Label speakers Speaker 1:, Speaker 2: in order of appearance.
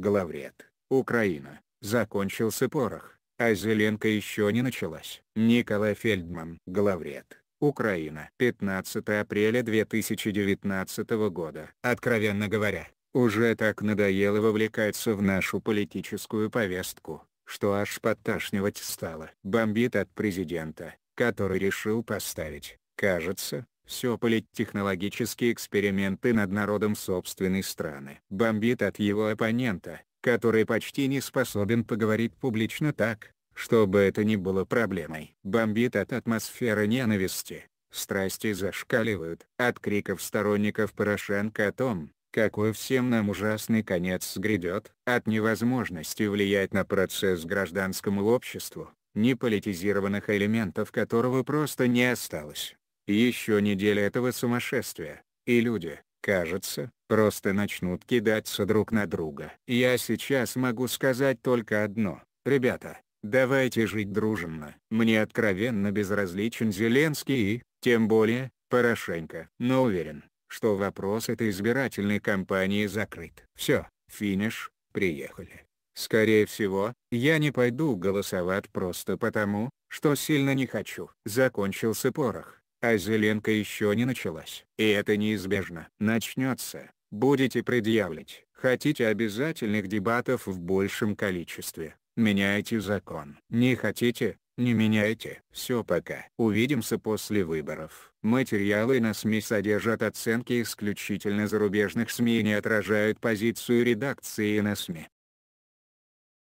Speaker 1: Главред, Украина, закончился порох, а Зеленка еще не началась. Николай Фельдман, Главред, Украина, 15 апреля 2019 года. Откровенно говоря, уже так надоело вовлекаться в нашу политическую повестку, что аж подташнивать стало. Бомбит от президента, который решил поставить, кажется, все политтехнологические эксперименты над народом собственной страны. Бомбит от его оппонента, который почти не способен поговорить публично так, чтобы это не было проблемой. Бомбит от атмосферы ненависти, страсти зашкаливают от криков сторонников Порошенко о том, какой всем нам ужасный конец грядет, от невозможности влиять на процесс гражданскому обществу, неполитизированных элементов которого просто не осталось. Еще неделя этого сумасшествия, и люди, кажется, просто начнут кидаться друг на друга. Я сейчас могу сказать только одно, ребята, давайте жить дружно. Мне откровенно безразличен Зеленский и, тем более, Порошенко. Но уверен, что вопрос этой избирательной кампании закрыт. Все, финиш, приехали. Скорее всего, я не пойду голосовать просто потому, что сильно не хочу. Закончился порох а Зеленка еще не началась. И это неизбежно. Начнется. Будете предъявлять. Хотите обязательных дебатов в большем количестве. Меняйте закон. Не хотите, не меняйте. Все пока. Увидимся после выборов. Материалы на СМИ содержат оценки исключительно зарубежных СМИ и не отражают позицию редакции на СМИ.